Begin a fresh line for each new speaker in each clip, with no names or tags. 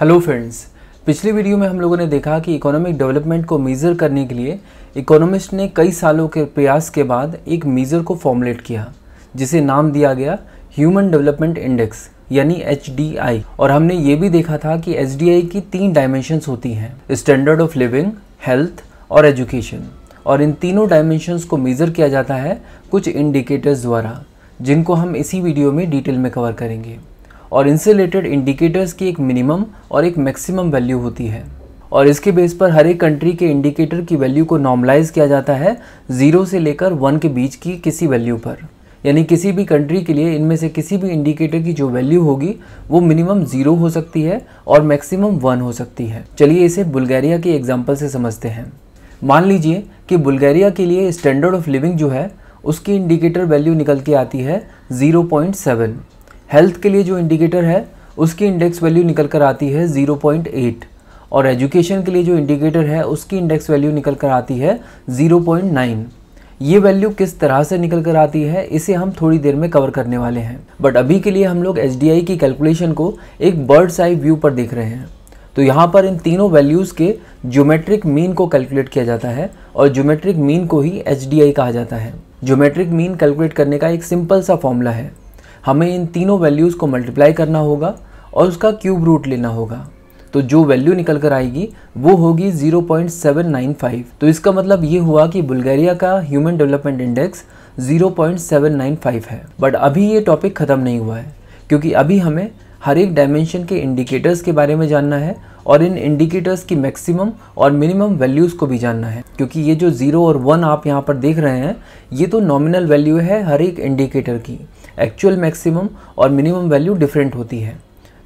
Hello friends पिछले video में हम लोगों ने देखा कि इकोनॉमिक डेवलपमेंट को मीज़र करने के लिए इकोनॉमिस्ट ने कई सालों के प्रयास के बाद एक मीज़र को फॉर्मुलेट किया जिसे नाम दिया गया ह्यूमन डेवलपमेंट इंडेक्स यानी एच और हमने ये भी देखा था कि एच की तीन डायमेंशंस होती हैं स्टैंडर्ड ऑफ लिविंग हेल्थ और एजुकेशन और इन तीनों डायमेंशंस को मेज़र किया जाता है कुछ इंडिकेटर्स द्वारा जिनको हम इसी वीडियो में डिटेल में कवर करेंगे और इनसे रिलेटेड इंडिकेटर्स की एक मिनिमम और एक मैक्सिमम वैल्यू होती है और इसके बेस पर हर एक कंट्री के इंडिकेटर की वैल्यू को नॉर्मलाइज किया जाता है ज़ीरो से लेकर वन के बीच की किसी वैल्यू पर यानी किसी भी कंट्री के लिए इनमें से किसी भी इंडिकेटर की जो वैल्यू होगी वो मिनिमम ज़ीरो हो सकती है और मैक्सिमम वन हो सकती है चलिए इसे बुल्गारिया के एग्जाम्पल से समझते हैं मान लीजिए कि बुल्गारिया के लिए स्टैंडर्ड ऑफ लिविंग जो है उसकी इंडिकेटर वैल्यू निकल के आती है 0.7 हेल्थ के लिए जो इंडिकेटर है उसकी इंडेक्स वैल्यू निकल कर आती है 0.8 और एजुकेशन के लिए जो इंडिकेटर है उसकी इंडेक्स वैल्यू निकल कर आती है 0.9 ये वैल्यू किस तरह से निकल कर आती है इसे हम थोड़ी देर में कवर करने वाले हैं बट अभी के लिए हम लोग एच की कैलकुलेशन को एक बर्ड्स आई व्यू पर देख रहे हैं तो यहाँ पर इन तीनों वैल्यूज़ के ज्योमेट्रिक मीन को कैलकुलेट किया जाता है और ज्योमेट्रिक मीन को ही एच कहा जाता है ज्योमेट्रिक मीन कैलकुलेट करने का एक सिंपल सा फॉर्मूला है हमें इन तीनों वैल्यूज़ को मल्टीप्लाई करना होगा और उसका क्यूब रूट लेना होगा तो जो वैल्यू निकल कर आएगी वो होगी 0.795 तो इसका मतलब ये हुआ कि बुल्गारिया का ह्यूमन डेवलपमेंट इंडेक्स 0.795 है बट अभी ये टॉपिक ख़त्म नहीं हुआ है क्योंकि अभी हमें हर एक डायमेंशन के इंडिकेटर्स के बारे में जानना है और इन इंडिकेटर्स की मैक्सिमम और मिनिमम वैल्यूज़ को भी जानना है क्योंकि ये जो ज़ीरो और वन आप यहाँ पर देख रहे हैं ये तो नॉमिनल वैल्यू है हर एक इंडिकेटर की एक्चुअल मैक्सिमम और मिनिमम वैल्यू डिफरेंट होती है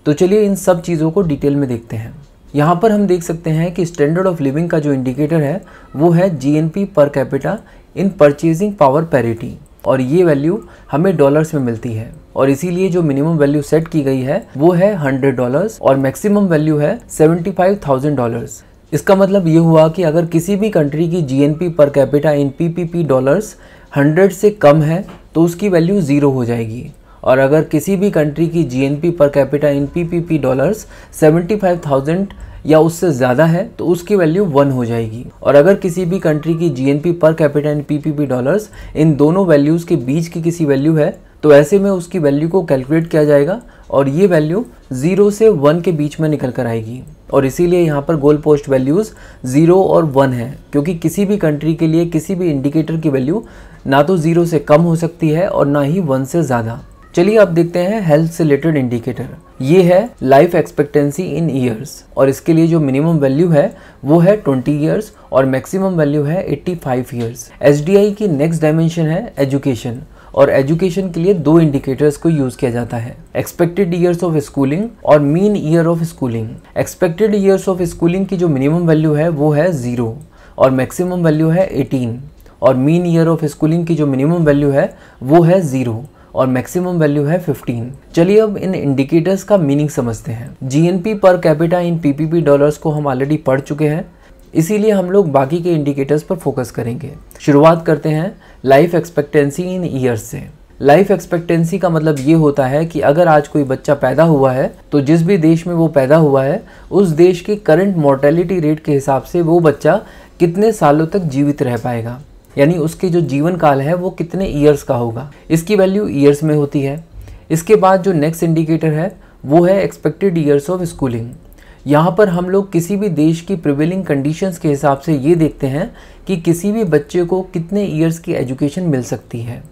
तो चलिए इन सब चीज़ों को डिटेल में देखते हैं यहाँ पर हम देख सकते हैं कि स्टैंडर्ड ऑफ लिविंग का जो इंडिकेटर है वो है G per capita in purchasing power parity और ये वैल्यू हमें डॉलर्स में मिलती है और इसीलिए जो मिनिमम वैल्यू सेट की गई है वो है हंड्रेड डॉलर्स और मैक्सिमम वैल्यू है सेवेंटी फाइव थाउजेंड डॉलर्स इसका मतलब ये हुआ कि अगर किसी भी कंट्री की GNP per capita in PPP dollars hundred से कम है तो उसकी वैल्यू ज़ीरो हो जाएगी और अगर किसी भी कंट्री की GNP per capita in PPP dollars 75,000 या उससे ज़्यादा है तो उसकी वैल्यू वन हो जाएगी और अगर किसी भी कंट्री की GNP per capita in PPP dollars इन दोनों वैल्यूज़ के बीच की किसी वैल्यू है तो ऐसे में उसकी वैल्यू को कैलकुलेट किया जाएगा और ये वैल्यू ज़ीरो से वन के बीच में निकल कर आएगी और इसीलिए यहाँ पर गोल पोस्ट वैल्यूज़ ज़ीरो और वन है क्योंकि किसी भी कंट्री के लिए किसी भी इंडिकेटर की वैल्यू ना तो ज़ीरो से कम हो सकती है और ना ही वन से ज़्यादा चलिए आप देखते हैं हेल्थ से रिलेटेड इंडिकेटर ये है लाइफ एक्सपेक्टेंसी इन ईयर्स और इसके लिए जो मिनिमम वैल्यू है वो है ट्वेंटी ईयर्स और मैक्सिमम वैल्यू है एट्टी फाइव ईयर्स एच की नेक्स्ट डायमेंशन है एजुकेशन और एजुकेशन के लिए दो इंडिकेटर्स को यूज किया जाता है एक्सपेक्टेड ईयर्स ऑफ स्कूलिंग और mean year of schooling expected years of schooling की जो मिनिमम वैल्यू है वो है जीरो और मैक्सिमम वैल्यू है एटीन और मीन ईयर ऑफ स्कूलिंग की जो मिनिमम वैल्यू है वो है जीरो और मैक्सिमम वैल्यू है 15। चलिए अब इन इंडिकेटर्स का मीनिंग समझते हैं GNP per capita in PPP dollars को हम ऑलरेडी पढ़ चुके हैं इसीलिए हम लोग बाकी के इंडिकेटर्स पर फोकस करेंगे शुरुआत करते हैं लाइफ एक्सपेक्टेंसी इन ईयर्स से लाइफ एक्सपेक्टेंसी का मतलब ये होता है कि अगर आज कोई बच्चा पैदा हुआ है तो जिस भी देश में वो पैदा हुआ है उस देश के करंट मोर्टेलिटी रेट के हिसाब से वो बच्चा कितने सालों तक जीवित रह पाएगा यानी उसके जो जीवन काल है वो कितने ईयर्स का होगा इसकी वैल्यू ईयर्स में होती है इसके बाद जो नेक्स्ट इंडिकेटर है वो है एक्सपेक्टेड ईयर्स ऑफ स्कूलिंग यहाँ पर हम लोग किसी भी देश की प्रिवेलिंग कंडीशंस के हिसाब से ये देखते हैं कि किसी भी बच्चे को कितने ईयर्स की एजुकेशन मिल सकती है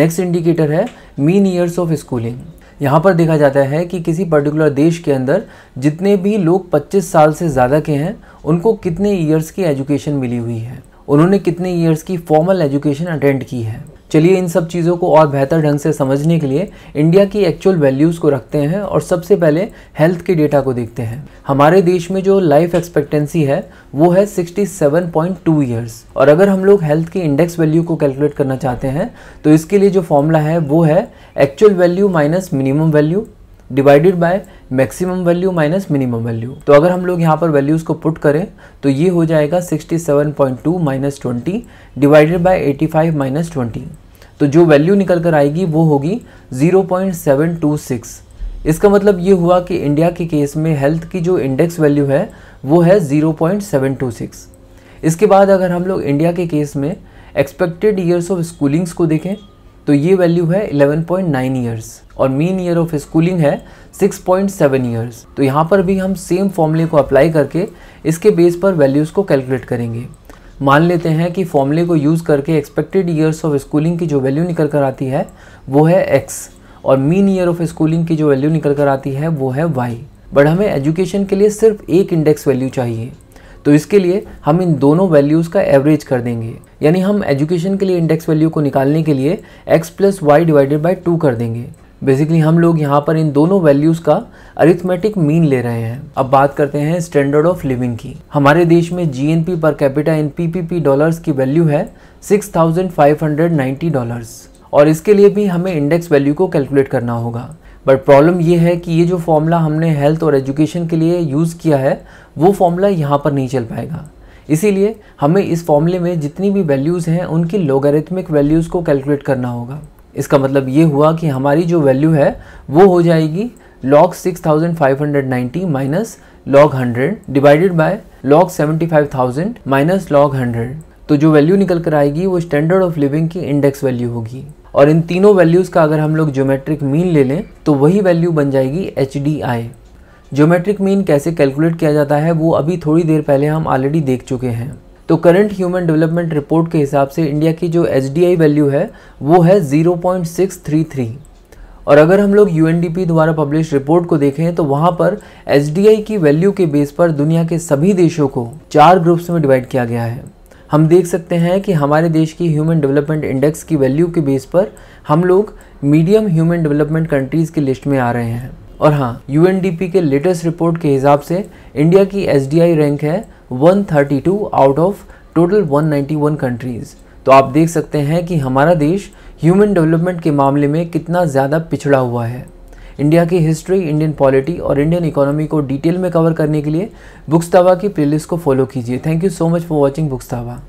नेक्स्ट इंडिकेटर है मीन ईयर्स ऑफ स्कूलिंग यहाँ पर देखा जाता है कि किसी पर्टिकुलर देश के अंदर जितने भी लोग 25 साल से ज़्यादा के हैं उनको कितने ईयर्स की एजुकेशन मिली हुई है उन्होंने कितने ईयर्स की फॉर्मल एजुकेशन अटेंड की है चलिए इन सब चीज़ों को और बेहतर ढंग से समझने के लिए इंडिया की एक्चुअल वैल्यूज़ को रखते हैं और सबसे पहले हेल्थ के डेटा को देखते हैं हमारे देश में जो लाइफ एक्सपेक्टेंसी है वो है 67.2 ईयर्स और अगर हम लोग हेल्थ की इंडेक्स वैल्यू को कैलकुलेट करना चाहते हैं तो इसके लिए जो फॉर्मूला है वो है actual value minus minimum value divided by maximum value minus minimum value तो अगर हम लोग यहाँ पर वैल्यूज़ को पुट करें तो ये हो जाएगा 67.2 minus twenty divided by eighty five minus twenty तो जो वैल्यू निकल कर आएगी वो होगी 0.726 इसका मतलब ये हुआ कि इंडिया के केस में हेल्थ की जो इंडेक्स वैल्यू है वो है 0.726 इसके बाद अगर हम लोग इंडिया के केस में एक्सपेक्टेड ईयर्स ऑफ स्कूलिंग्स को देखें तो ये वैल्यू है 11.9 ईयर्स और मीन ईयर ऑफ स्कूलिंग है 6.7 ईयर्स तो यहाँ पर भी हम सेम फॉर्मूले को अप्लाई करके इसके बेस पर वैल्यूज़ को कैलकुलेट करेंगे मान लेते हैं कि फॉर्मूले को यूज़ करके एक्सपेक्टेड ईयर्स ऑफ स्कूलिंग की जो वैल्यू निकल कर आती है वो है एक्स और मीन ईयर ऑफ स्कूलिंग की जो वैल्यू निकल कर आती है वो है वाई बट हमें एजुकेशन के लिए सिर्फ एक इंडेक्स वैल्यू चाहिए तो इसके लिए हम इन दोनों वैल्यूज़ का एवरेज कर देंगे यानी हम एजुकेशन के लिए इंडेक्स वैल्यू को निकालने के लिए X plus Y divided by two कर देंगे बेसिकली हम लोग यहाँ पर इन दोनों वैल्यूज़ का अरिथमेटिक मीन ले रहे हैं अब बात करते हैं स्टैंडर्ड ऑफ लिविंग की हमारे देश में G per capita in P dollars की वैल्यू है सिक्स डॉलर्स और इसके लिए भी हमें इंडेक्स वैल्यू को कैलकुलेट करना होगा बट प्रॉब्लम ये है कि ये जो फॉर्मूला हमने हेल्थ और एजुकेशन के लिए यूज़ किया है वो फॉर्मूला यहाँ पर नहीं चल पाएगा इसीलिए हमें इस फॉर्मूले में जितनी भी वैल्यूज़ हैं उनकी लोगारिथमिक वैल्यूज़ को कैलकुलेट करना होगा इसका मतलब ये हुआ कि हमारी जो वैल्यू है वो हो जाएगी log 6590 minus log 100 divided by log 75000 minus log 100 तो जो वैल्यू निकल कर आएगी वो स्टैंडर्ड ऑफ लिविंग की इंडेक्स वैल्यू होगी और इन तीनों वैल्यूज़ का अगर हम लोग ज्योमेट्रिक मीन ले लें तो वही वैल्यू बन जाएगी H D I geometric mean कैसे कैलकुलेट किया जाता है वो अभी थोड़ी देर पहले हम ऑलरेडी देख चुके हैं तो करंट ह्यूमन डेवलपमेंट रिपोर्ट के हिसाब से इंडिया की जो एच वैल्यू है वो है 0.633 और अगर हम लोग यू द्वारा पब्लिश रिपोर्ट को देखें तो वहाँ पर एच की वैल्यू के बेस पर दुनिया के सभी देशों को चार ग्रुप्स में डिवाइड किया गया है हम देख सकते हैं कि हमारे देश की ह्यूमन डेवलपमेंट इंडेक्स की वैल्यू के बेस पर हम लोग मीडियम ह्यूमन डेवलपमेंट कंट्रीज़ की लिस्ट में आ रहे हैं और हाँ यू के लेटेस्ट रिपोर्ट के हिसाब से इंडिया की एच रैंक है 132 आउट ऑफ टोटल 191 कंट्रीज़ तो आप देख सकते हैं कि हमारा देश ह्यूमन डेवलपमेंट के मामले में कितना ज़्यादा पिछड़ा हुआ है इंडिया की हिस्ट्री इंडियन पॉलिटी और इंडियन इकोनॉमी को डिटेल में कवर करने के लिए बुक्सतावा की प्लेलिस्ट को फॉलो कीजिए thank you so much for watching बुक्सतावा